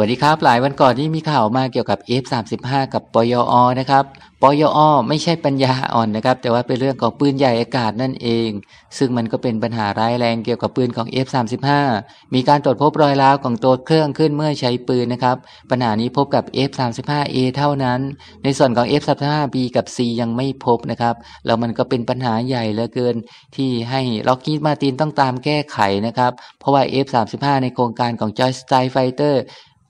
วัสดีครับหลายวันก่อนที่มีข่าวมาเกี่ยวกับ F35 กับปยอนะครับปยอไม่ใช่ปัญญาอ่อนนะครับแต่ว่าเป็นเรื่องของปืนใหญ่อากาศนั่นเอง ซึ่งมันก็เป็นปัญหาร้ายแรงเกี่ยวกับปืนของ F35 มีการตรวจพบรอยร้าวของตัวเครื่องขึ้นเมื่อใช้ปืนนะครับปัญหานี้พบกับ F35A เท่านั้น ในส่วนของ F35B กับ C ยังไม่พบนะครับแล้วมันก็เป็นปัญหาใหญ่เหลือเกิน ที่ให้ล็อกกี้มาตินต้องตามแก้ไขนะครับเพราะว่า F35 ในโครงการของ j o y s t i k e Fighter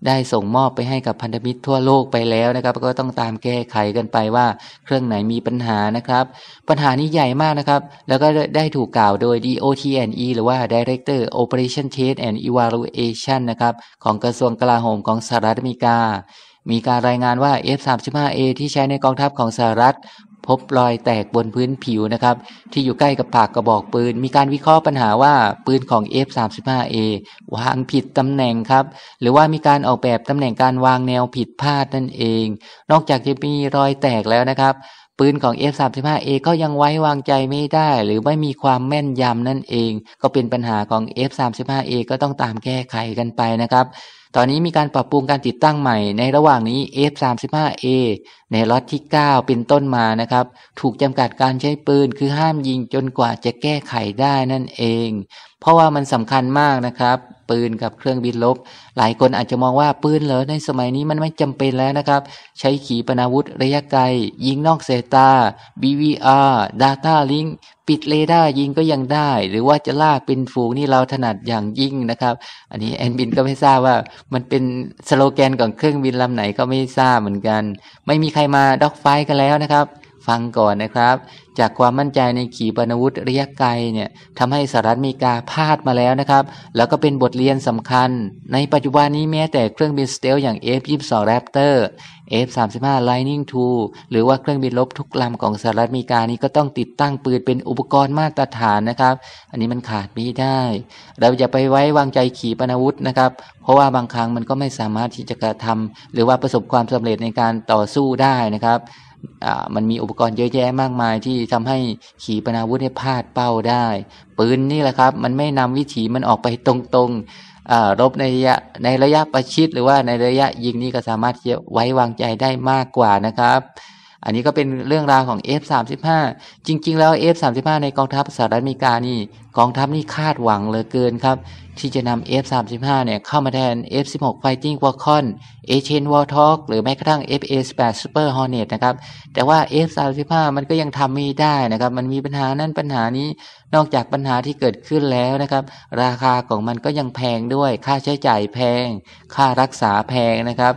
ได้ส่งมอบไปให้กับพันธมิตรทั่วโลกไปแล้วนะครับ ก็ต้องตามแก้ไขกันไปว่า เครื่องไหนมีปัญหานะครับ ปัญหานี้ใหญ่มากนะครับ แล้วก็ได้ถูกกล่าวโดย DOT&E หรือว่า Director Operation Test and Evaluation นะครับของกระทรวงกลาโหมของสหรัฐอเมริกา มีการรายงานว่า F-35A ที่ใช้ในกองทัพของสหรัฐพบรอยแตกบนพื้นผิวนะครับ ที่อยู่ใกล้กับปากกระบอกปืน มีการวิเคราะห์ปัญหาว่าปืนของ F35A วางผิดตำแหน่งครับ หรือว่ามีการออกแบบตำแหน่งการวางแนวผิดพลาดนั่นเอง นอกจากจะมีรอยแตกแล้วนะครับปืนของ F35A ก็ยังไว้วางใจไม่ได้หรือไม่มีความแม่นยำนั่นเองก็เป็นปัญหาของ F35A ก็ต้องตามแก้ไขกันไปนะครับ ตอนนี้มีการปรับปรุงการติดตั้งใหม่ในระหว่างนี้ F35A ในรุ่นที่ 9 เป็นต้นมานะครับ ถูกจำกัดการใช้ปืนคือห้ามยิงจนกว่าจะแก้ไขได้นั่นเองเพราะว่ามันสำคัญมากนะครับปืนกับเครื่องบินลบหลายคนอาจจะมองว่าปืนเหรอในสมัยนี้มันไม่จำเป็นแล้วนะครับ ใช้ขีปนาวุธ ระยะไกล ยิงนอกเสาตา BVR Data Link ปิดเรดาร์ยิงก็ยังได้ หรือว่าจะลากเป็นฝูงนี่เราถนัดอย่างยิ่งนะครับ อันนี้แอนบินก็ไม่ทราบว่ามันเป็นสโลแกนของเครื่องบินลำไหนก็ไม่ทราบเหมือนกัน ไม่มีใครมาด็อกไฟกันแล้วนะครับฟังก่อนนะครับ จากความมั่นใจในขีปนาวุธระยะไกลเนี่ยทำให้สหรัฐอเมริกาพลาดมาแล้วนะครับ แล้วก็เป็นบทเรียนสำคัญ ในปัจจุบันนี้แม้แต่เครื่องบินสเตลอย่าง F-22 Raptor F-35 Lightning II หรือว่าเครื่องบินลบทุกลำของสหรัฐอเมริกานี้ก็ต้องติดตั้งปืนเป็นอุปกรณ์มาตรฐานนะครับ อันนี้มันขาดไม่ได้ เราจะไปไว้วางใจขีปนาวุธนะครับ เพราะว่าบางครั้งมันก็ไม่สามารถที่จะกระทำหรือว่าประสบความสำเร็จในการต่อสู้ได้นะครับมันมีอุปกรณ์เยอะแยะมากมายที่ทำให้ขีปนาวุธใน้พลาดเป้าได้ ปืนนี่แหละครับมันไม่นำวิถีมันออกไปตรงๆรบในระยะในระยะประชิดหรือว่าในระยะยิงนี่ก็สามารถจะไว้วางใจได้มากกว่านะครับ อันนี้ก็เป็นเรื่องราวของ F35 จริงๆแล้ว F35 ในกองทัพสหรัฐอเมริกานี่ กองทัพนี่คาดหวังเหลือเกินครับที่จะนำ F35 เนี่ยเข้ามาแทน F16 Fighting Falcon a c h e n w a r t h o g หรือแม้กระทั่ง FA18 Super Hornet นะครับ แต่ว่า F35 มันก็ยังทำไม่ได้นะครับ มันมีปัญหานั่นปัญหานี้นอกจากปัญหาที่เกิดขึ้นแล้วนะครับ ราคาของมันก็ยังแพงด้วย ค่าใช้จ่ายแพง ค่ารักษาแพงนะครับ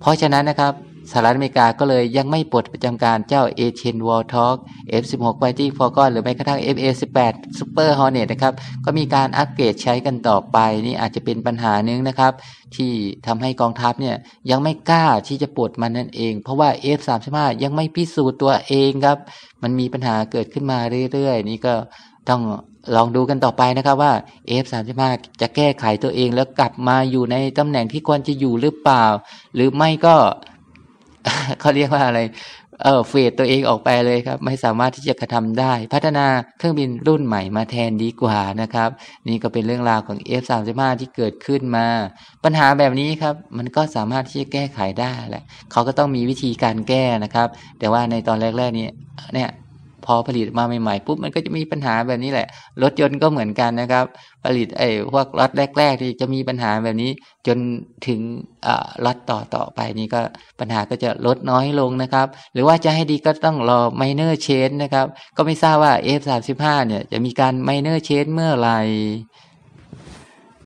เพราะฉะนั้นนะครับสหรัฐอเมริกาก็เลยยังไม่ปลดประจำการเจ้า a s i นวอลท Talk F16 Fighting f ฟ l c อนหรือแม้กระทั่ง FA18 Super Hornet นะครับ ก็มีการอัปเกรดใช้กันต่อไป นี่อาจจะเป็นปัญหาหนึ่งนะครับ ที่ทำให้กองทัพเนี่ยยังไม่กล้าที่จะปลดมันนั่นเอง เพราะว่า F35 ยังไม่พิสูจน์ตัวเองครับ มันมีปัญหาเกิดขึ้นมาเรื่อยๆ นี่ก็ต้องลองดูกันต่อไปนะครับ ว่า F35 จะแก้ไขตัวเองแล้วกลับมาอยู่ในตำแหน่งที่ควรจะอยู่หรือเปล่าหรือไม่ก็เขาเรียกว่าอะไร เออเฟดตัวเองออกไปเลยครับ ไม่สามารถที่จะกระทำได้ พัฒนาเครื่องบินรุ่นใหม่มาแทนดีกว่านะครับ นี่ก็เป็นเรื่องราวของ F35 ที่เกิดขึ้นมา ปัญหาแบบนี้ครับ มันก็สามารถที่จะแก้ไขได้แหละ เขาก็ต้องมีวิธีการแก้นะครับ แต่ว่าในตอนแรกๆนี้เนี่ยพอผลิตมาใหม่ๆปุ๊บ มันก็จะมีปัญหาแบบนี้แหละรถยนต์ก็เหมือนกันนะครับ ผลิตไอ้พวกรถแรกๆ ที่จะมีปัญหาแบบนี้ จนถึงรถอตต่อๆไปนี้ก็ปัญหาก็จะลดน้อยลงนะครับ หรือว่าจะให้ดีก็ต้องรอไมเนอร์เชนนะครับ ก็ไม่ทราบว่า F35 เนี่ยจะมีการไมเนอร์เชนเมื่อไหร่